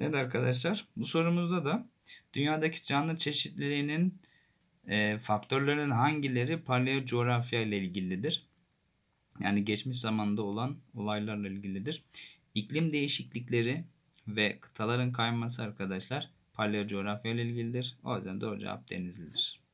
Evet arkadaşlar bu sorumuzda da dünyadaki canlı çeşitliliğinin e, faktörlerin hangileri paleo coğrafya ile ilgilidir? Yani geçmiş zamanda olan olaylarla ilgilidir. İklim değişiklikleri ve kıtaların kayması arkadaşlar paleo coğrafya ile ilgilidir. O yüzden doğru cevap denizlidir.